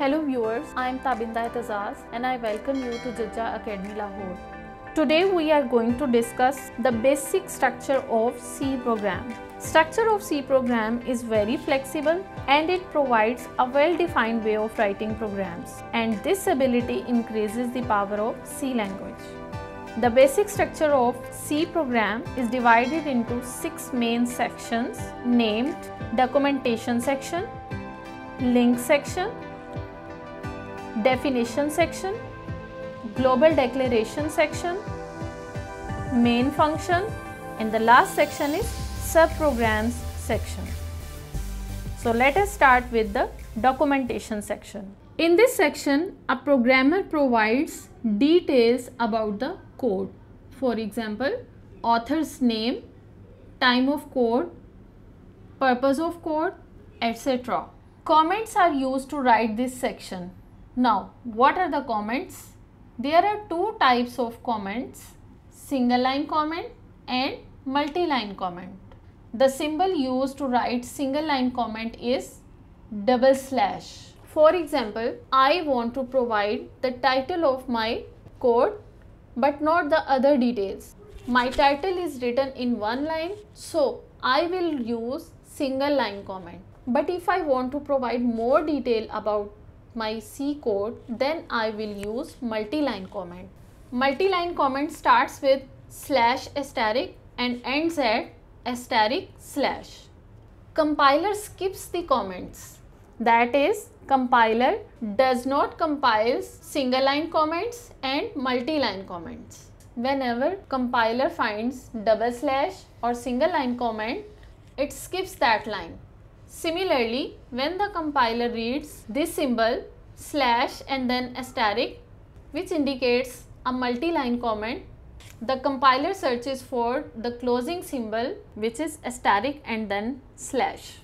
Hello viewers, I am Tabinda Tazaz and I welcome you to Jajja Academy Lahore. Today we are going to discuss the basic structure of C program. Structure of C program is very flexible and it provides a well-defined way of writing programs and this ability increases the power of C language. The basic structure of C program is divided into six main sections named documentation section, link section, definition section, global declaration section, main function and the last section is subprograms section. So let us start with the documentation section. In this section, a programmer provides details about the code. For example, author's name, time of code, purpose of code, etc. Comments are used to write this section. Now, what are the comments? There are two types of comments, single line comment and multi-line comment. The symbol used to write single line comment is double slash. For example, I want to provide the title of my code but not the other details. My title is written in one line so I will use single line comment. But if I want to provide more detail about my C code, then I will use multi-line comment. Multi-line comment starts with slash asterisk and ends at asterisk slash. Compiler skips the comments. That is, compiler does not compile single line comments and multi-line comments. Whenever compiler finds double slash or single line comment, it skips that line. Similarly, when the compiler reads this symbol slash and then asterisk which indicates a multi-line comment, the compiler searches for the closing symbol which is asterisk and then slash.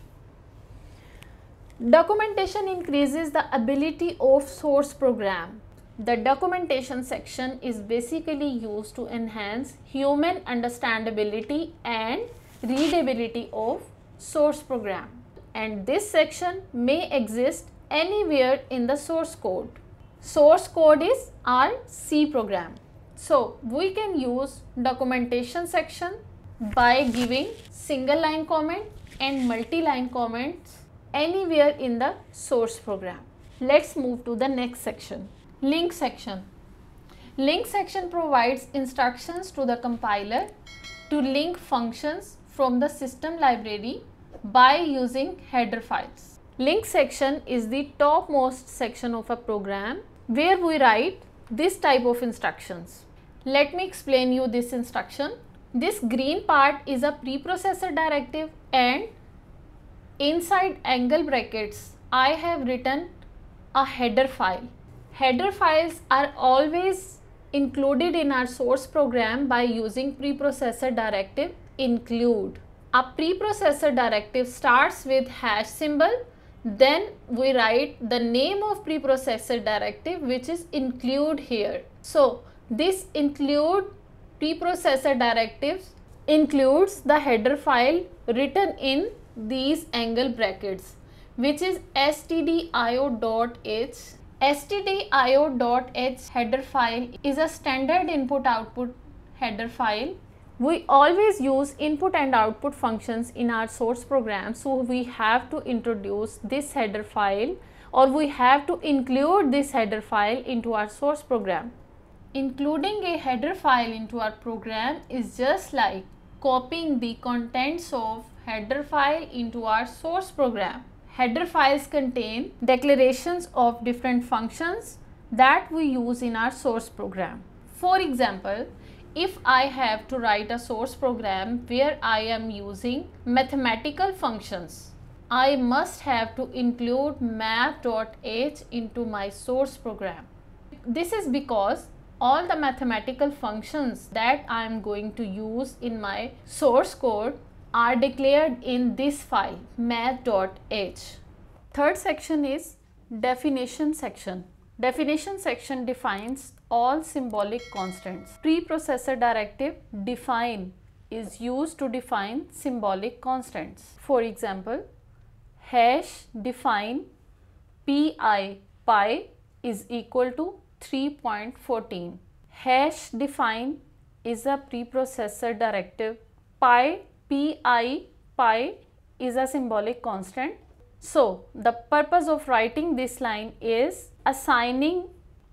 Documentation increases the ability of source program. The documentation section is basically used to enhance human understandability and readability of source program and this section may exist anywhere in the source code. Source code is our C program. So we can use documentation section by giving single line comment and multi-line comments anywhere in the source program. Let's move to the next section, link section. Link section provides instructions to the compiler to link functions from the system library by using header files. Link section is the topmost section of a program where we write this type of instructions. Let me explain you this instruction. This green part is a preprocessor directive and inside angle brackets I have written a header file. Header files are always included in our source program by using preprocessor directive include a preprocessor directive starts with hash symbol then we write the name of preprocessor directive which is include here so this include preprocessor directives includes the header file written in these angle brackets which is stdio.h stdio.h header file is a standard input output header file we always use input and output functions in our source program so we have to introduce this header file or we have to include this header file into our source program. Including a header file into our program is just like copying the contents of header file into our source program. Header files contain declarations of different functions that we use in our source program. For example, if I have to write a source program where I am using mathematical functions, I must have to include math.h into my source program. This is because all the mathematical functions that I am going to use in my source code are declared in this file math.h. Third section is definition section. Definition section defines all symbolic constants. Preprocessor directive define is used to define symbolic constants. For example, hash define pi pi is equal to 3.14. Hash define is a preprocessor directive. Pi pi pi is a symbolic constant. So, the purpose of writing this line is assigning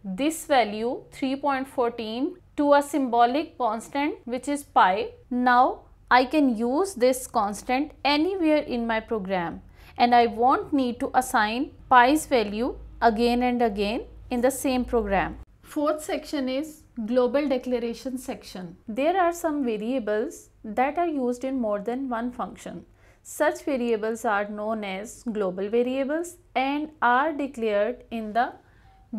this value 3.14 to a symbolic constant which is pi. Now I can use this constant anywhere in my program and I won't need to assign pi's value again and again in the same program. Fourth section is global declaration section. There are some variables that are used in more than one function. Such variables are known as global variables and are declared in the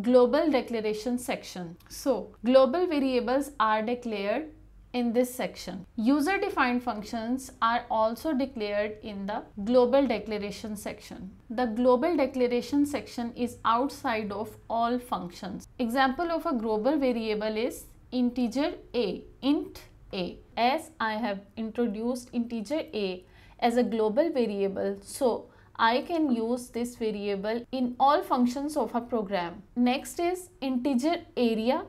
global declaration section. So global variables are declared in this section. User defined functions are also declared in the global declaration section. The global declaration section is outside of all functions. Example of a global variable is integer a, int a. As I have introduced integer a as a global variable, so I can use this variable in all functions of a program. Next is integer area.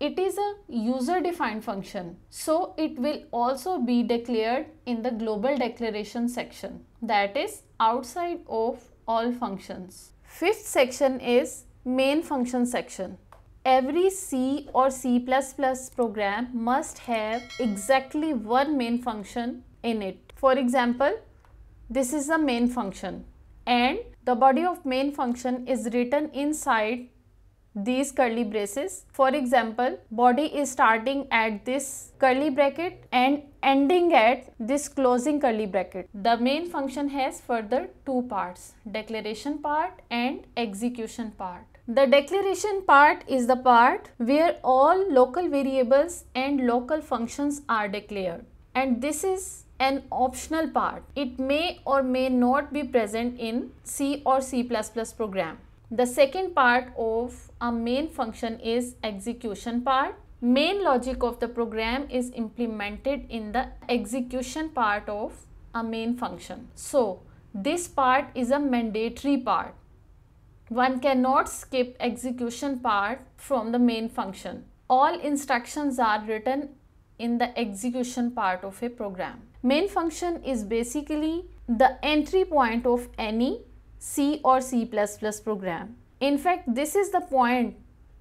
It is a user defined function. So it will also be declared in the global declaration section that is outside of all functions. Fifth section is main function section. Every C or C++ program must have exactly one main function in it. For example, this is the main function and the body of main function is written inside these curly braces. For example, body is starting at this curly bracket and ending at this closing curly bracket. The main function has further two parts, declaration part and execution part. The declaration part is the part where all local variables and local functions are declared and this is an optional part. It may or may not be present in C or C++ program. The second part of a main function is execution part. Main logic of the program is implemented in the execution part of a main function. So, this part is a mandatory part. One cannot skip execution part from the main function. All instructions are written in the execution part of a program. Main function is basically the entry point of any C or C++ program. In fact, this is the point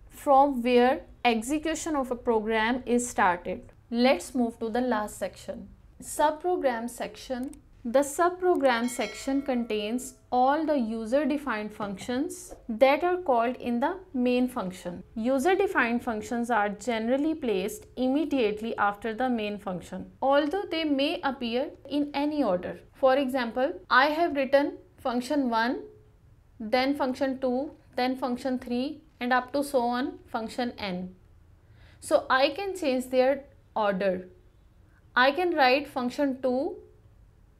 from where execution of a program is started. Let's move to the last section. Subprogram section the subprogram section contains all the user-defined functions that are called in the main function. User-defined functions are generally placed immediately after the main function, although they may appear in any order. For example, I have written function 1, then function 2, then function 3 and up to so on function n. So I can change their order. I can write function 2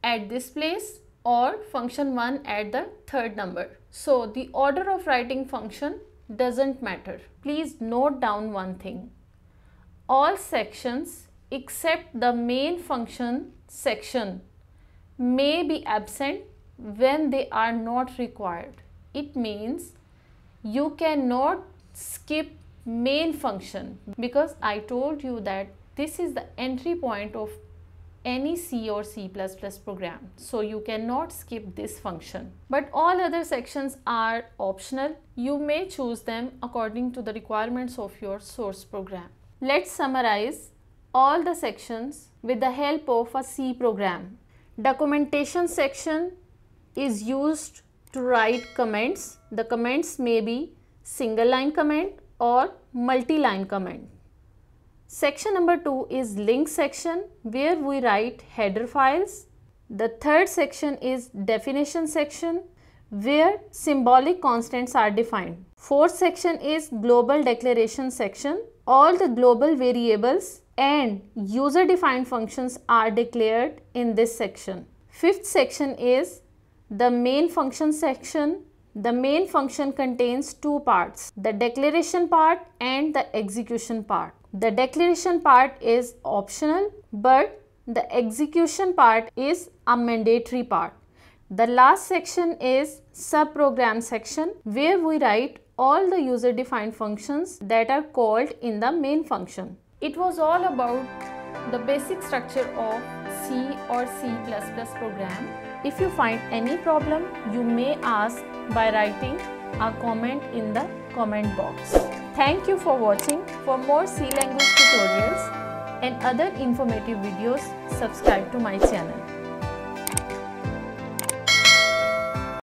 at this place or function 1 at the third number. So the order of writing function doesn't matter. Please note down one thing. All sections except the main function section may be absent when they are not required. It means you cannot skip main function because I told you that this is the entry point of any C or C++ program. So you cannot skip this function. But all other sections are optional. You may choose them according to the requirements of your source program. Let's summarize all the sections with the help of a C program. Documentation section is used to write comments. The comments may be single line comment or multi-line comment. Section number 2 is link section where we write header files. The third section is definition section where symbolic constants are defined. Fourth section is global declaration section. All the global variables and user defined functions are declared in this section. Fifth section is the main function section the main function contains two parts, the declaration part and the execution part. The declaration part is optional but the execution part is a mandatory part. The last section is subprogram section where we write all the user defined functions that are called in the main function. It was all about the basic structure of C or C++ program if you find any problem, you may ask by writing a comment in the comment box. Thank you for watching. For more C language tutorials and other informative videos, subscribe to my channel.